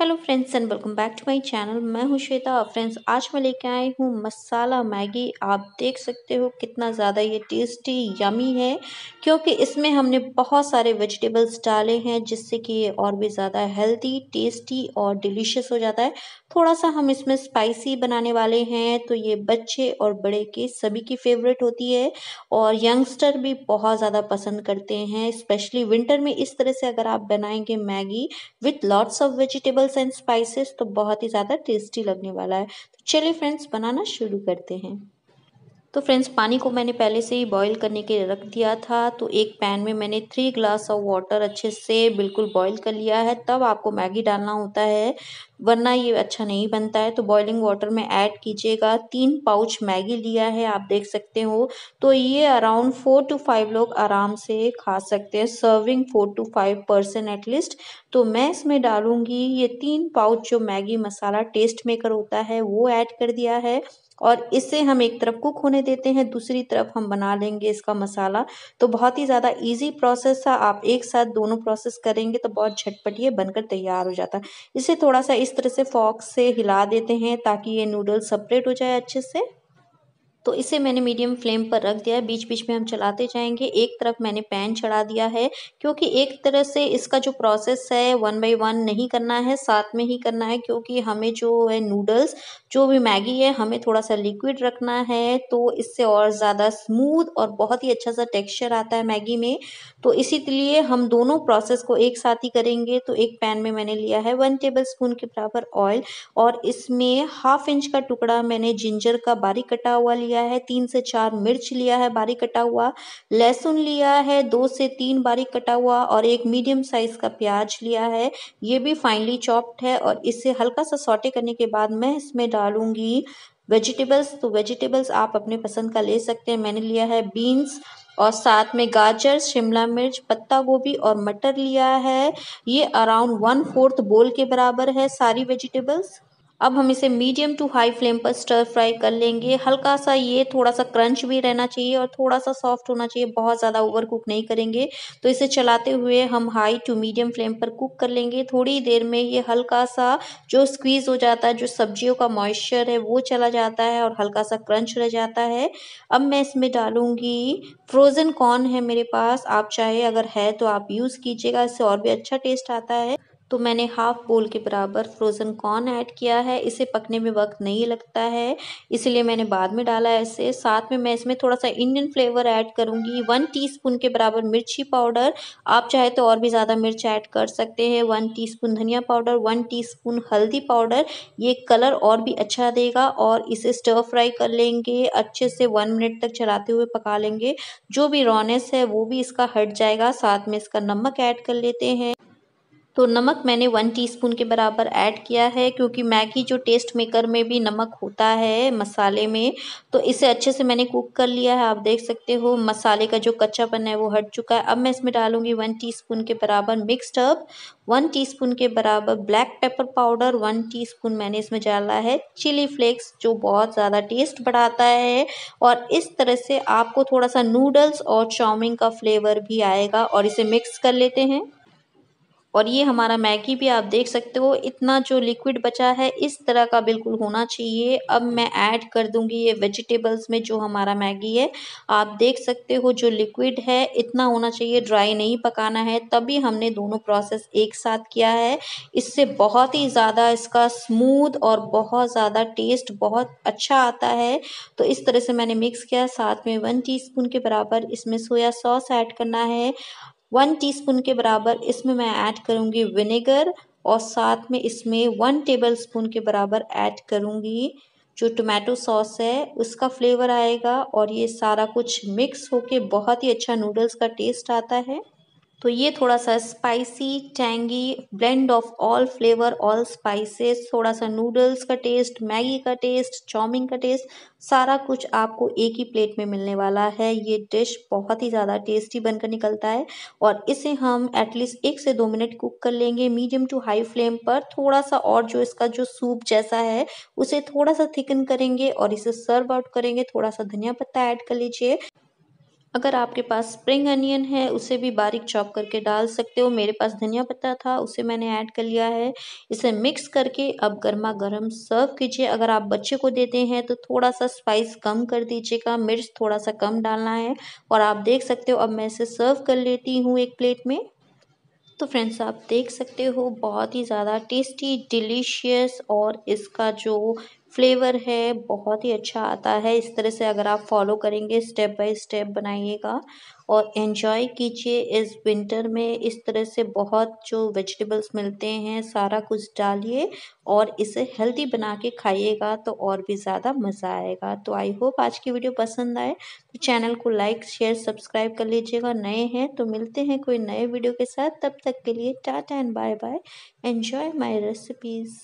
hello friends and welcome back to my channel मैं हूं श्वेता और फ्रेंड्स आज मैं लेके आई हूं मसाला मैगी आप देख सकते हो कितना ज़्यादा ये टेस्टी यमी है क्योंकि इसमें हमने बहुत सारे वेजिटेबल्स डाले हैं जिससे कि ये और भी ज़्यादा हेल्दी टेस्टी और डिलीशियस हो जाता है थोड़ा सा हम इसमें स्पाइसी बनाने वाले हैं तो ये बच्चे और बड़े के सभी की फेवरेट होती है और यंगस्टर भी बहुत ज़्यादा पसंद करते हैं स्पेशली विंटर में इस तरह से अगर आप बनाएंगे Maggi with lots of vegetable vegetables and spices तो बहुत ही ज़्यादा टेस्टी लगने वाला है तो चलिए फ्रेंड्स बनाना शुरू करते हैं तो फ्रेंड्स पानी को मैंने पहले से ही बॉईल करने के लिए रख दिया था तो एक पैन में मैंने थ्री ग्लास ऑफ वाटर अच्छे से बिल्कुल बॉईल कर लिया है तब आपको मैगी डालना होता है वरना ये अच्छा नहीं बनता है तो बॉइलिंग वाटर में ऐड कीजिएगा तीन पाउच मैगी लिया है आप देख सकते हो तो ये अराउंड फोर टू फाइव लोग आराम से खा सकते हैं serving for two five percent at least तो मैं इसमें डालूंगी ये तीन पाउच जो मैगी मसाला टेस्ट मेकर होता है वो ऐड कर दिया है और इससे हम एक तरफ कुक होने देते हैं दूसरी तरफ हम बना लेंगे इसका मसाला तो बहुत ही ज़्यादा इजी प्रोसेस था आप एक साथ दोनों प्रोसेस करेंगे तो बहुत झटपट ये बनकर तैयार हो जाता है इसे थोड़ा सा इस तरह से फॉक से हिला देते हैं ताकि ये नूडल्स सेपरेट हो जाए अच्छे से तो इसे मैंने मीडियम फ्लेम पर रख दिया है बीच बीच में हम चलाते जाएंगे एक तरफ मैंने पैन चढ़ा दिया है क्योंकि एक तरह से इसका जो प्रोसेस है वन बाई वन नहीं करना है साथ में ही करना है क्योंकि हमें जो है नूडल्स जो भी मैगी है हमें थोड़ा सा लिक्विड रखना है तो इससे और ज़्यादा स्मूद और बहुत ही अच्छा सा टेक्स्चर आता है मैगी में तो इसीलिए हम दोनों प्रोसेस को एक साथ ही करेंगे तो एक पैन में मैंने लिया है वन टेबल स्पून के बराबर ऑयल और इसमें हाफ इंच का टुकड़ा मैंने जिंजर का बारीक कटा हुआ लिया लिया है तीन से चार मिर्च लिया है बारीक कटा हुआ लहसुन लिया है दो से तीन बारीक कटा हुआ और एक मीडियम साइज का प्याज लिया है ये भी फाइनली चॉप्ड है और इसे हल्का सा सॉटे करने के बाद मैं इसमें डालूंगी वेजिटेबल्स तो वेजिटेबल्स आप अपने पसंद का ले सकते हैं मैंने लिया है बीन्स और साथ में गाजर शिमला मिर्च पत्ता गोभी और मटर लिया है ये अराउंड वन फोर्थ बोल के बराबर है सारी वेजिटेबल्स अब हम इसे मीडियम टू हाई फ्लेम पर स्टर फ्राई कर लेंगे हल्का सा ये थोड़ा सा क्रंच भी रहना चाहिए और थोड़ा सा सॉफ्ट होना चाहिए बहुत ज़्यादा ओवर कुक नहीं करेंगे तो इसे चलाते हुए हम हाई टू मीडियम फ्लेम पर कुक कर लेंगे थोड़ी देर में ये हल्का सा जो स्क्वीज़ हो जाता है जो सब्जियों का मॉइस्चर है वो चला जाता है और हल्का सा क्रंच रह जाता है अब मैं इसमें डालूँगी फ्रोज़न कॉर्न है मेरे पास आप चाहे अगर है तो आप यूज़ कीजिएगा इससे और भी अच्छा टेस्ट आता है तो मैंने हाफ़ बोल के बराबर फ्रोज़न कॉर्न ऐड किया है इसे पकने में वक्त नहीं लगता है इसीलिए मैंने बाद में डाला है इसे साथ में मैं इसमें थोड़ा सा इंडियन फ्लेवर ऐड करूँगी वन टीस्पून के बराबर मिर्ची पाउडर आप चाहे तो और भी ज़्यादा मिर्च ऐड कर सकते हैं वन टी धनिया पाउडर वन टी हल्दी पाउडर ये कलर और भी अच्छा देगा और इसे स्टर फ्राई कर लेंगे अच्छे से वन मिनट तक चलाते हुए पका लेंगे जो भी रॉनेस है वो भी इसका हट जाएगा साथ में इसका नमक ऐड कर लेते हैं तो नमक मैंने वन टीस्पून के बराबर ऐड किया है क्योंकि मैगी जो टेस्ट मेकर में भी नमक होता है मसाले में तो इसे अच्छे से मैंने कुक कर लिया है आप देख सकते हो मसाले का जो कच्चापन है वो हट चुका है अब मैं इसमें डालूंगी वन टीस्पून के बराबर मिक्सड हर्ब वन टीस्पून के बराबर black pepper powder one T मैंने इसमें डाला है चिली फ्लेक्स जो बहुत ज़्यादा टेस्ट बढ़ाता है और इस तरह से आपको थोड़ा सा नूडल्स और चाउमिन का फ्लेवर भी आएगा और इसे मिक्स कर लेते हैं और ये हमारा मैगी भी आप देख सकते हो इतना जो लिक्विड बचा है इस तरह का बिल्कुल होना चाहिए अब मैं ऐड कर दूंगी ये वेजिटेबल्स में जो हमारा मैगी है आप देख सकते हो जो लिक्विड है इतना होना चाहिए ड्राई नहीं पकाना है तभी हमने दोनों प्रोसेस एक साथ किया है इससे बहुत ही ज़्यादा इसका स्मूथ और बहुत ज़्यादा टेस्ट बहुत अच्छा आता है तो इस तरह से मैंने मिक्स किया साथ में वन टी के बराबर इसमें सोया सॉस ऐड करना है वन टीस्पून के बराबर इसमें मैं ऐड करूँगी विनेगर और साथ में इसमें वन टेबल स्पून के बराबर ऐड करूँगी जो टोमेटो सॉस है उसका फ्लेवर आएगा और ये सारा कुछ मिक्स होके बहुत ही अच्छा नूडल्स का टेस्ट आता है तो ये थोड़ा सा spicy tangy blend of all flavour all spices थोड़ा सा नूडल्स का टेस्ट मैगी का टेस्ट चाउमिन का टेस्ट सारा कुछ आपको एक ही प्लेट में मिलने वाला है ये डिश बहुत ही ज़्यादा टेस्टी बनकर निकलता है और इसे हम एटलीस्ट एक से दो मिनट कुक कर लेंगे मीडियम टू हाई फ्लेम पर थोड़ा सा और जो इसका जो सूप जैसा है उसे थोड़ा सा थिकन करेंगे और इसे सर्व आउट करेंगे थोड़ा सा धनिया पत्ता ऐड कर लीजिए अगर आपके पास स्प्रिंग अनियन है उसे भी बारीक चॉप करके डाल सकते हो मेरे पास धनिया पत्ता था उसे मैंने ऐड कर लिया है इसे मिक्स करके अब गर्मा गर्म सर्व कीजिए अगर आप बच्चे को देते हैं तो थोड़ा सा स्पाइस कम कर दीजिएगा मिर्च थोड़ा सा कम डालना है और आप देख सकते हो अब मैं इसे सर्व कर लेती हूँ एक प्लेट में तो फ्रेंड्स आप देख सकते हो बहुत ही ज़्यादा टेस्टी डिलीशियस और इसका जो फ्लेवर है बहुत ही अच्छा आता है इस तरह से अगर आप फॉलो करेंगे स्टेप बाय स्टेप बनाइएगा और इन्जॉय कीजिए इस विंटर में इस तरह से बहुत जो वेजिटेबल्स मिलते हैं सारा कुछ डालिए और इसे हेल्दी बना के खाइएगा तो और भी ज़्यादा मज़ा आएगा तो आई होप आज की वीडियो पसंद आए तो चैनल को लाइक शेयर सब्सक्राइब कर लीजिएगा नए हैं तो मिलते हैं कोई नए वीडियो के साथ तब तक के लिए tata and bye bye enjoy my recipes